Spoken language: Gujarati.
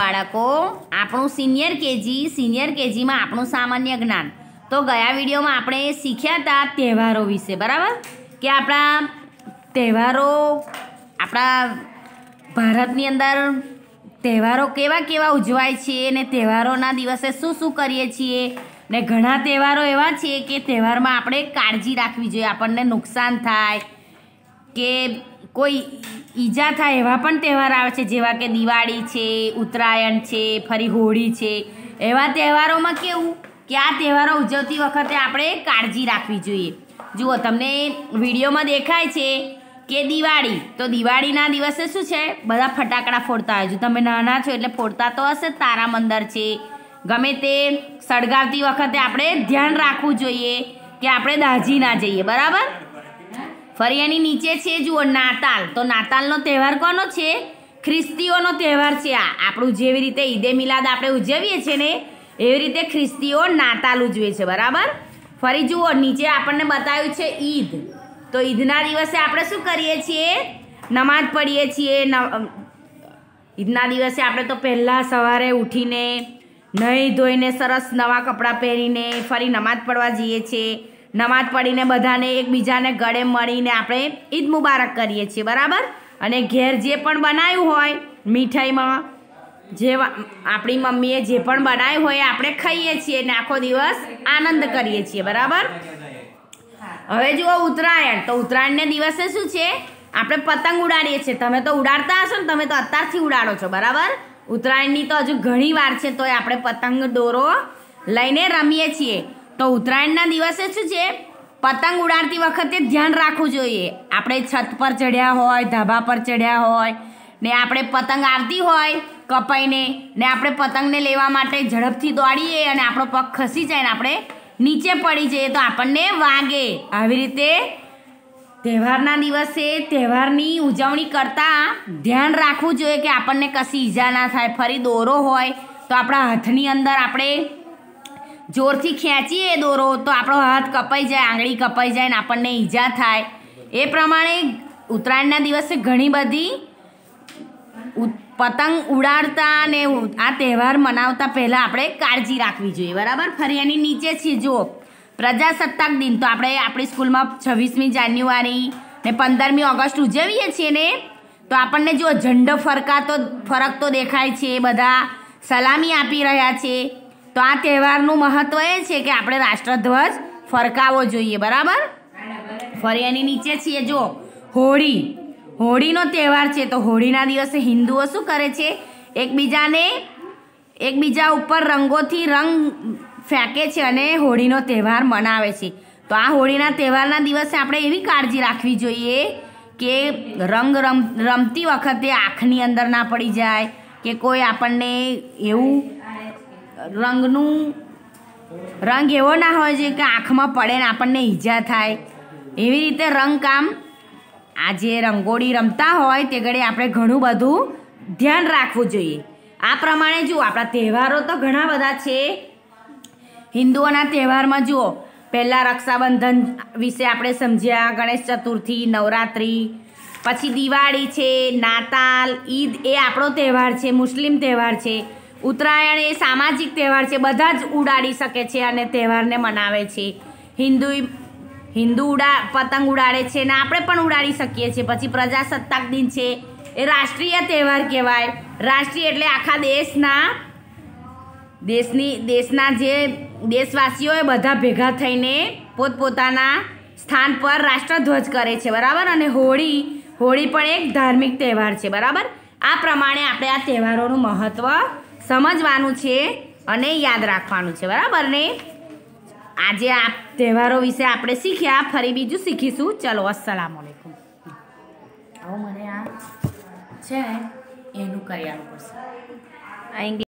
બાળકો આપણું સિનિયર કેજી સિનિયર કેજીમાં આપણું સામાન્ય જ્ઞાન તો ગયા વિડીયોમાં આપણે શીખ્યા હતા તહેવારો વિશે બરાબર કે આપણા તહેવારો આપણા ભારતની અંદર તહેવારો કેવા કેવા ઉજવાય છે અને તહેવારોના દિવસે શું શું કરીએ છીએ ને ઘણા તહેવારો એવા છે કે તહેવારમાં આપણે કાળજી રાખવી જોઈએ આપણને નુકસાન થાય કે કોઈ ઈજા થાય એવા પણ તહેવાર આવે છે જેવા કે દિવાળી છે ઉત્તરાયણ છે ફરી હોળી છે એવા તહેવારોમાં કેવું કે આ તહેવારો ઉજવતી વખતે આપણે કાળજી રાખવી જોઈએ જુઓ તમને વિડીયોમાં દેખાય છે કે દિવાળી તો દિવાળીના દિવસે શું છે બધા ફટાકડા ફોડતા હોય જો તમે નાના છો એટલે ફોડતા તો હશે તારા મંદર છે ગમે તે સળગાવતી વખતે આપણે ધ્યાન રાખવું જોઈએ કે આપણે દાઝી ના જઈએ બરાબર ફરી એની નીચે છે જુઓ નાતાલ તો નાતાલનો તહેવાર કોનો છે ખ્રિસ્તીઓનો તહેવાર છે આ આપણું જેવી રીતે ઈદે મિલાદ આપણે ઉજવીએ છીએ ને એવી રીતે ખ્રિસ્તીઓ નાતાલ ઉજવે છે બરાબર ફરી જુઓ નીચે આપણને બતાવ્યું છે ઈદ તો ઈદના દિવસે આપણે શું કરીએ છીએ નમાજ પડીએ છીએ ઈદના દિવસે આપણે તો પહેલાં સવારે ઉઠીને નહીં ધોઈને સરસ નવા કપડાં પહેરીને ફરી નમાજ પડવા જઈએ છીએ નમાજ પડીને બધાને એકબીજાને ગળે મળીને આપણે ઈદ મુબારક કરીએ છીએ બરાબર અને ઘેર જે પણ બનાવ્યું હોય મીઠાઈમાં જે આપણી મમ્મીએ જે પણ બનાવ્યું હોય આપણે ખાઈએ છીએ અને આખો દિવસ આનંદ કરીએ છીએ બરાબર હવે જુઓ ઉત્તરાયણ તો ઉત્તરાયણને દિવસે શું છે આપણે પતંગ ઉડાડીએ છીએ તમે તો ઉડાડતા હશો ને તમે તો અત્યારથી ઉડાડો છો બરાબર ઉત્તરાયણની તો હજુ ઘણી વાર છે તોય આપણે પતંગ દોરો લઈને રમીએ છીએ તો ઉત્તરાયણના દિવસે શું છે પતંગ ઉડાડતી વખતે ધ્યાન રાખવું જોઈએ આપણે છત પર ચડ્યા હોય ધાબા પર ચડ્યા હોય ને આપણે પતંગ આવતી હોય કપાઈને ને આપણે પતંગને લેવા માટે ઝડપથી દોડીએ અને આપણો પગ ખસી જાય ને આપણે નીચે પડી જઈએ તો આપણને વાગે આવી રીતે તહેવારના દિવસે તહેવારની ઉજવણી કરતાં ધ્યાન રાખવું જોઈએ કે આપણને કશી ઈજા ના થાય ફરી દોરો હોય તો આપણા હાથની અંદર આપણે જોરથી ખેંચીએ દોરો તો આપણો હાથ કપાઈ જાય આંગળી કપાઈ જાય ને આપણને ઈજા થાય એ પ્રમાણે ઉત્તરાયણના દિવસે ઘણી બધી પતંગ ઉડાડતા અને આ તહેવાર મનાવતા પહેલાં આપણે કાળજી રાખવી જોઈએ બરાબર ફરી એની નીચે છે જો પ્રજાસત્તાક દિન તો આપણે આપણી સ્કૂલમાં છવ્વીસમી જાન્યુઆરી ને પંદરમી ઓગસ્ટ ઉજવીએ છીએ ને તો આપણને જો ઝંડો ફરકાતો ફરકતો દેખાય છે બધા સલામી આપી રહ્યા છે તો આ તહેવારનું મહત્ત્વ એ છે કે આપણે રાષ્ટ્રધ્વજ ફરકાવો જોઈએ બરાબર ફરી એની નીચે છીએ જો હોળી હોળીનો તહેવાર છે તો હોળીના દિવસે હિન્દુઓ શું કરે છે એકબીજાને એકબીજા ઉપર રંગોથી રંગ ફેંકે છે અને હોળીનો તહેવાર મનાવે છે તો આ હોળીના તહેવારના દિવસે આપણે એવી કાળજી રાખવી જોઈએ કે રંગ રમ રમતી વખતે આંખની અંદર ના પડી જાય કે કોઈ આપણને એવું રંગનું રંગ એવો ના હોય છે કે આંખમાં પડે ને આપણને ઈજા થાય એવી રીતે રંગકામ કામ આ જે રંગોળી રમતા હોય તે ઘડી આપણે ઘણું બધું ધ્યાન રાખવું જોઈએ આ પ્રમાણે જુઓ આપણા તહેવારો તો ઘણા બધા છે હિન્દુઓના તહેવારમાં જુઓ પહેલાં રક્ષાબંધન વિશે આપણે સમજ્યા ગણેશ ચતુર્થી નવરાત્રિ પછી દિવાળી છે નાતાલ ઈદ એ આપણો તહેવાર છે મુસ્લિમ તહેવાર છે ઉત્તરાયણ એ સામાજિક તહેવાર છે બધા જ ઉડાડી શકે છે અને તહેવારને મનાવે છે હિન્દુ હિન્દુ ઉડા પતંગ ઉડાડે છે અને આપણે પણ ઉડાડી શકીએ છીએ પછી પ્રજાસત્તાક દિન છે એ રાષ્ટ્રીય તહેવાર કહેવાય રાષ્ટ્રીય એટલે આખા દેશના દેશની દેશના જે દેશવાસીઓએ બધા ભેગા થઈને પોતપોતાના સ્થાન પર રાષ્ટ્રધ્વજ કરે છે બરાબર અને હોળી હોળી પણ એક ધાર્મિક તહેવાર છે બરાબર આ પ્રમાણે આપણે આ તહેવારોનું મહત્ત્વ સમજવાનું છે અને યાદ રાખવાનું છે બરાબર ને આજે આ તહેવારો વિશે આપણે શીખ્યા ફરી બીજું શીખીશું ચલો અસલામ આલેકુમ મને આ છે એનું કરી કર્યાનું પડશે